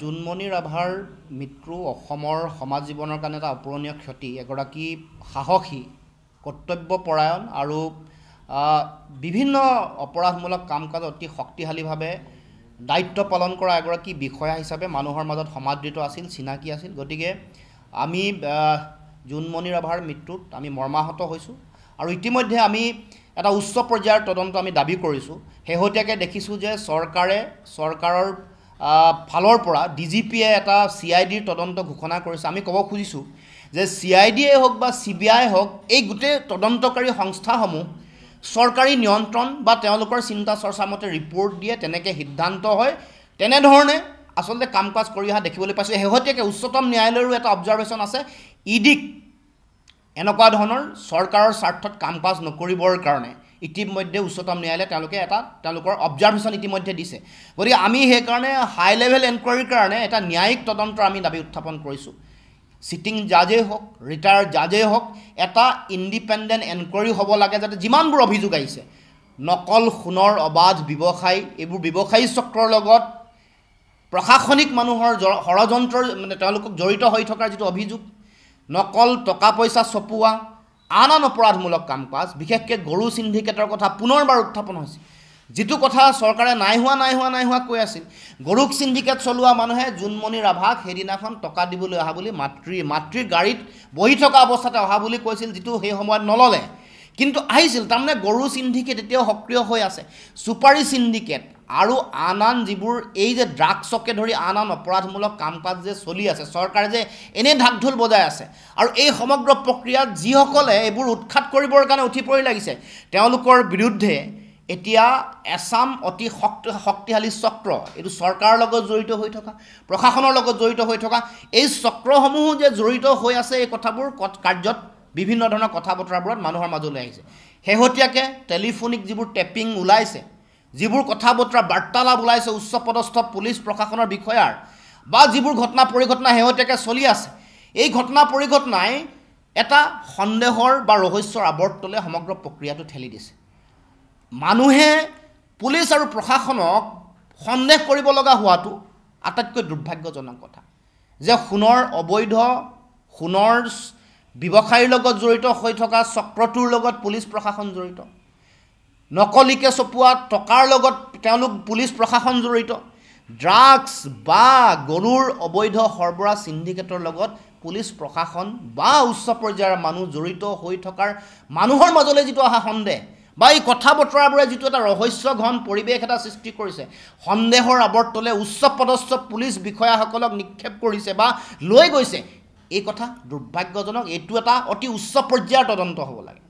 জোনমণি ৰাভাৰ মৃত্যু অসমৰ সমাজ জীৱনৰ কাৰণে এটা অপূৰণীয় ক্ষতি এগৰাকী সাহসী কৰ্তব্যপৰায়ণ আৰু বিভিন্ন অপৰাধমূলক কাম কাজ অতি শক্তিশালীভাৱে দায়িত্ব পালন কৰা এগৰাকী বিষয়া হিচাপে মানুহৰ মাজত সমাদৃত আছিল চিনাকি আছিল গতিকে আমি জোনমণি ৰাভাৰ মৃত্যুত আমি মৰ্মাহত হৈছোঁ আৰু ইতিমধ্যে আমি এটা উচ্চ পৰ্যায়ৰ তদন্ত আমি দাবী কৰিছোঁ শেহতীয়াকৈ দেখিছোঁ যে চৰকাৰে চৰকাৰৰ ফালৰ পৰা ডি জি পিয়ে এটা চি আই ডিৰ তদন্ত ঘোষণা কৰিছে আমি ক'ব খুজিছোঁ যে চি আই ডিয়ে হওক বা চি বি আই হওক এই গোটেই তদন্তকাৰী সংস্থাসমূহ চৰকাৰী নিয়ন্ত্ৰণ বা তেওঁলোকৰ চিন্তা চৰ্চা মতে ৰিপৰ্ট দিয়ে তেনেকৈ সিদ্ধান্ত হয় তেনেধৰণে আচলতে কাম কাজ কৰি অহা দেখিবলৈ পাইছোঁ শেহতীয়াকৈ উচ্চতম ন্যায়ালয়ৰো এটা অবজাৰ্ভেশ্যন আছে ই ডিক এনেকুৱা ধৰণৰ চৰকাৰৰ স্বাৰ্থত কাম কাজ নকৰিবৰ কাৰণে ইতিমধ্যে উচ্চতম ন্যায়ালয়ে তেওঁলোকে এটা তেওঁলোকৰ অবজাৰ্ভেশ্যন ইতিমধ্যে দিছে গতিকে আমি সেইকাৰণে হাই লেভেল এনকুৱাৰীৰ কাৰণে এটা ন্যায়িক তদন্তৰ আমি দাবী উত্থাপন কৰিছোঁ ছিটিং জাজেই হওক ৰিটায়াৰ্ড জাজেই হওক এটা ইণ্ডিপেণ্ডেণ্ট এনকুৱাৰী হ'ব লাগে যাতে যিমানবোৰ অভিযোগ আহিছে নকল সোণৰ অবাধ ব্যৱসায় এইবোৰ ব্যৱসায়ী চক্ৰৰ লগত প্ৰশাসনিক মানুহৰ জ ষড়যন্ত্ৰৰ মানে তেওঁলোকক জড়িত হৈ থকাৰ যিটো অভিযোগ নকল টকা পইচা চপোৱা আন আন অপৰাধমূলক কাম কাজ বিশেষকৈ গৰু চিণ্ডিকেটৰ কথা পুনৰবাৰ উত্থাপন হৈছিল যিটো কথা চৰকাৰে নাই হোৱা নাই হোৱা নাই হোৱা কৈ আছিল গৰুক চিণ্ডিকেট চলোৱা মানুহে জোনমণি ৰাভাক সেইদিনাখন টকা দিবলৈ অহা বুলি মাতৃ মাতৃৰ গাড়ীত বহি থকা অৱস্থাতে অহা বুলি কৈছিল যিটো সেই সময়ত নল'লে কিন্তু আহিছিল তাৰমানে গৰু চিণ্ডিকেট এতিয়াও সক্ৰিয় হৈ আছে চুপাৰী চিণ্ডিকেট আৰু আন আন যিবোৰ এই যে ড্ৰাগছকে ধৰি আন আন অপৰাধমূলক কাম কাজ যে চলি আছে চৰকাৰে যে এনেই ঢাক ঢোল বজাই আছে আৰু এই সমগ্ৰ প্ৰক্ৰিয়াত যিসকলে এইবোৰ উৎখাত কৰিবৰ কাৰণে উঠি পৰি লাগিছে তেওঁলোকৰ বিৰুদ্ধে এতিয়া এছাম অতি শক্তি শক্তিশালী চক্ৰ এইটো চৰকাৰৰ লগত জড়িত হৈ থকা প্ৰশাসনৰ লগত জড়িত হৈ থকা এই চক্ৰসমূহো যে জড়িত হৈ আছে এই কথাবোৰ ক কাৰ্যত বিভিন্ন ধৰণৰ কথা বতৰাবোৰত মানুহৰ মাজলৈ আহিছে শেহতীয়াকৈ টেলিফোনিক যিবোৰ টেপিং ওলাইছে যিবোৰ কথা বতৰা বাৰ্তালাপ ওলাইছে উচ্চ পদস্থ পুলিচ প্ৰশাসনৰ বিষয়াৰ বা যিবোৰ ঘটনা পৰিঘটনা শেহতীয়াকৈ চলি আছে এই ঘটনা পৰিঘটনাই এটা সন্দেহৰ বা ৰহস্যৰ আৱৰ্তলৈ সমগ্ৰ প্ৰক্ৰিয়াটো ঠেলি দিছে মানুহে পুলিচ আৰু প্ৰশাসনক সন্দেহ কৰিব লগা হোৱাটো আটাইতকৈ দুৰ্ভাগ্যজনক কথা যে সোণৰ অবৈধ সোণৰ ব্যৱসায়ীৰ লগত জড়িত হৈ থকা চক্ৰটোৰ লগত পুলিচ প্ৰশাসন জড়িত নকলিকে চপোৱা টকাৰ লগত তেওঁলোক পুলিচ প্ৰশাসন জড়িত ড্ৰাগছ বা গৰুৰ অবৈধ সৰবৰাহ চিণ্ডিকেটৰ লগত পুলিচ প্ৰশাসন বা উচ্চ পৰ্যায়ৰ মানুহ জড়িত হৈ থকাৰ মানুহৰ মাজলৈ যিটো অহা সন্দেহ বা এই কথা বতৰাবোৰে যিটো এটা ৰহস্য ঘন পৰিৱেশ এটা সৃষ্টি কৰিছে সন্দেহৰ আৱৰ্তলে উচ্চ পদস্থ পুলিচ বিষয়াসকলক নিক্ষেপ কৰিছে বা লৈ গৈছে এই কথা দুৰ্ভাগ্যজনক এইটো এটা অতি উচ্চ পৰ্যায়ৰ তদন্ত হ'ব লাগে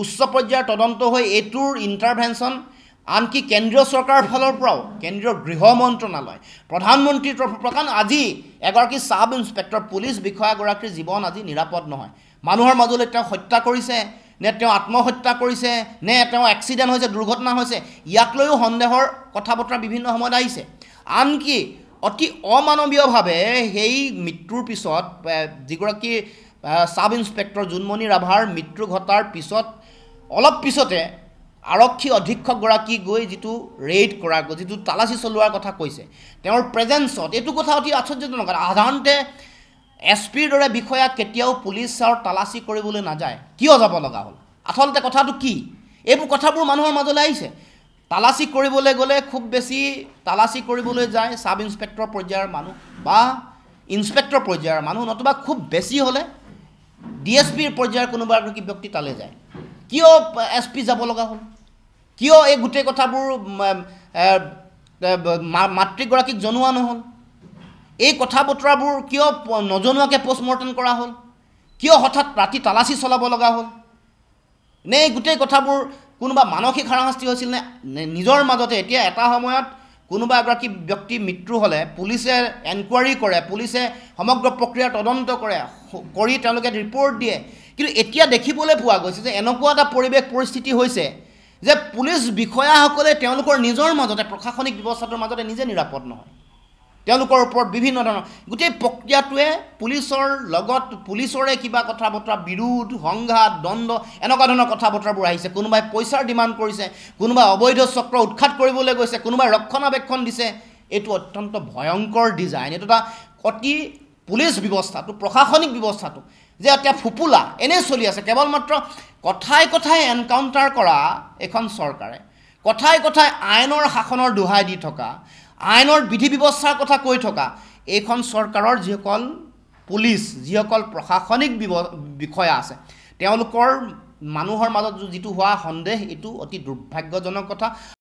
উচ্চ পৰ্যায়ৰ তদন্ত হৈ এইটোৰ ইণ্টাৰভেনশ্যন আনকি কেন্দ্ৰীয় চৰকাৰৰ ফালৰ পৰাও কেন্দ্ৰীয় গৃহ মন্ত্ৰণালয় প্ৰধানমন্ত্ৰীৰ তৰফৰ পৰা কাৰণ আজি এগৰাকী ছাব ইঞ্চপেক্টৰ পুলিচ বিষয়াগৰাকীৰ জীৱন আজি নিৰাপদ নহয় মানুহৰ মাজলৈ তেওঁ হত্যা কৰিছে নে তেওঁ আত্মহত্যা কৰিছে নে তেওঁ এক্সিডেণ্ট হৈছে দুৰ্ঘটনা হৈছে ইয়াক লৈও সন্দেহৰ কথা বতৰা বিভিন্ন সময়ত আহিছে আনকি অতি অমানৱীয়ভাৱে সেই মৃত্যুৰ পিছত যিগৰাকী চাব ইঞ্চপেক্টৰ জোনমণি ৰাভাৰ মৃত্যু ঘটাৰ পিছত অলপ পিছতে আৰক্ষী অধীক্ষকগৰাকী গৈ যিটো ৰেইড কৰা যিটো তালাচী চলোৱাৰ কথা কৈছে তেওঁৰ প্ৰেজেঞ্চত এইটো কথা অতি আশ্চৰ্যজনক সাধাৰণতে এছ পিৰ দৰে বিষয়া কেতিয়াও পুলিচৰ তালাচী কৰিবলৈ নাযায় কিয় যাব লগা হ'ল আচলতে কথাটো কি এইবোৰ কথাবোৰ মানুহৰ মাজলৈ আহিছে তালাচী কৰিবলৈ গ'লে খুব বেছি তালাচী কৰিবলৈ যায় ছাব ইঞ্চপেক্টৰ পৰ্যায়ৰ মানুহ বা ইঞ্চপেক্টৰ পৰ্যায়ৰ মানুহ নতুবা খুব বেছি হ'লে ডি এছ পিৰ পৰ্যায়ৰ কোনোবা এগৰাকী ব্যক্তি তালৈ যায় কিয় এছ পি যাব লগা হ'ল কিয় এই গোটেই কথাবোৰ মাতৃগৰাকীক জনোৱা নহ'ল এই কথা বতৰাবোৰ কিয় নজনোৱাকৈ পষ্টমৰ্টম কৰা হ'ল কিয় হঠাৎ ৰাতি তালাচী চলাব লগা হ'ল নে এই গোটেই কথাবোৰ কোনোবা মানসিক হাৰাশাস্তি হৈছিল নে নিজৰ মাজতে এতিয়া এটা সময়ত কোনোবা এগৰাকী ব্যক্তি মৃত্যু হ'লে পুলিচে এনকুৱাৰী কৰে পুলিচে সমগ্ৰ প্ৰক্ৰিয়া তদন্ত কৰে কৰি তেওঁলোকে ৰিপৰ্ট দিয়ে কিন্তু এতিয়া দেখিবলৈ পোৱা গৈছে যে এনেকুৱা এটা পৰিৱেশ পৰিস্থিতি হৈছে যে পুলিচ বিষয়াসকলে তেওঁলোকৰ নিজৰ মাজতে প্ৰশাসনিক ব্যৱস্থাটোৰ মাজতে নিজে নিৰাপদ নহয় তেওঁলোকৰ ওপৰত বিভিন্ন ধৰণৰ গোটেই প্ৰক্ৰিয়াটোৱে পুলিচৰ লগত পুলিচৰে কিবা কথা বতৰা বিৰোধ সংঘাত দণ্ড এনেকুৱা ধৰণৰ কথা বতৰাবোৰ আহিছে কোনোবাই পইচাৰ ডিমাণ্ড কৰিছে কোনোবাই অবৈধ চক্ৰ উৎখাত কৰিবলৈ গৈছে কোনোবাই ৰক্ষণাবেক্ষণ দিছে এইটো অত্যন্ত ভয়ংকৰ ডিজাইন এইটো এটা অতি পুলিচ ব্যৱস্থাটো প্ৰশাসনিক ব্যৱস্থাটো যে এতিয়া ফুপুলা এনেই চলি আছে কেৱল মাত্ৰ কথাই কথাই এনকাউণ্টাৰ কৰা এখন চৰকাৰে কথাই কথাই আইনৰ শাসনৰ দোহাই দি থকা আইনৰ বিধি ব্যৱস্থাৰ কথা কৈ থকা এইখন চৰকাৰৰ যিসকল পুলিচ যিসকল প্ৰশাসনিক বিব বিষয়া আছে তেওঁলোকৰ মানুহৰ মাজত যিটো হোৱা সন্দেহ এইটো অতি দুৰ্ভাগ্যজনক কথা